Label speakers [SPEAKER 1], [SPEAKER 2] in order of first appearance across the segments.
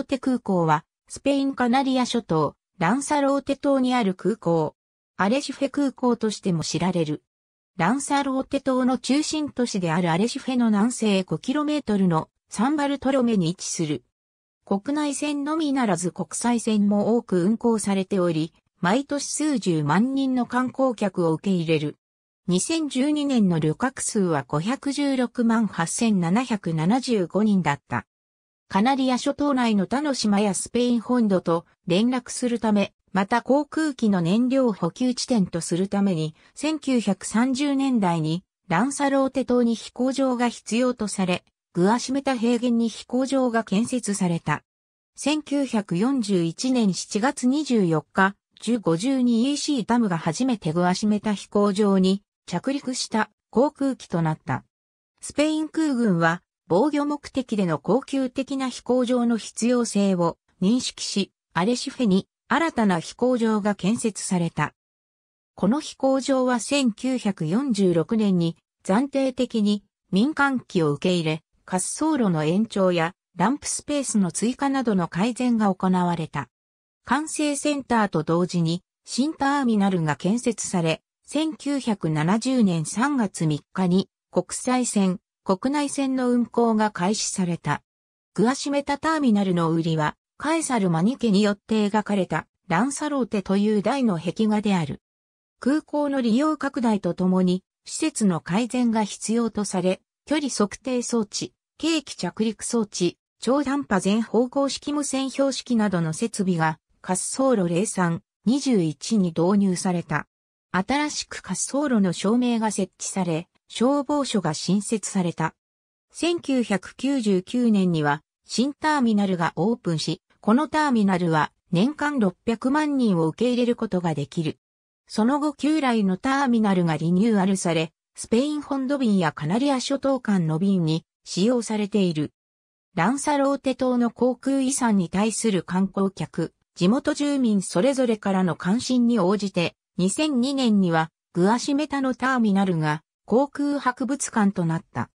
[SPEAKER 1] ーテ空港は、スペインカナリア諸島、ランサローテ島にある空港。アレシフェ空港としても知られる。ランサローテ島の中心都市であるアレシフェの南西 5km のサンバルトロメに位置する。国内線のみならず国際線も多く運行されており、毎年数十万人の観光客を受け入れる。2012年の旅客数は516万8775人だった。カナリア諸島内の他の島やスペイン本土と連絡するため、また航空機の燃料補給地点とするために、1930年代にランサローテ島に飛行場が必要とされ、グアシメタ平原に飛行場が建設された。1941年7月24日、1052EC ダムが初めてグアシメタ飛行場に着陸した航空機となった。スペイン空軍は防御目的での恒久的な飛行場の必要性を認識し、アレシフェに新たな飛行場が建設された。この飛行場は1946年に暫定的に民間機を受け入れ、滑走路の延長やランプスペースの追加などの改善が行われた。完成センターと同時に新ターミナルが建設され、1970年3月3日に国際線国内線の運行が開始された。グアシメタターミナルの売りは、カエサル・マニケによって描かれたランサローテという大の壁画である。空港の利用拡大とともに、施設の改善が必要とされ、距離測定装置、軽機着陸装置、超短波全方向式無線標識などの設備が滑走路03、21に導入された。新しく滑走路の照明が設置され、消防署が新設された。1999年には新ターミナルがオープンし、このターミナルは年間600万人を受け入れることができる。その後旧来のターミナルがリニューアルされ、スペイン本土便やカナリア諸島間の便に使用されている。ランサローテ島の航空遺産に対する観光客、地元住民それぞれからの関心に応じて、2002年にはグアシメタのターミナルが航空博物館となった。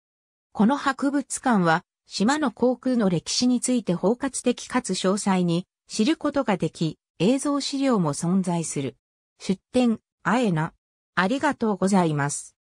[SPEAKER 1] この博物館は、島の航空の歴史について包括的かつ詳細に知ることができ、映像資料も存在する。出展、あえな。ありがとうございます。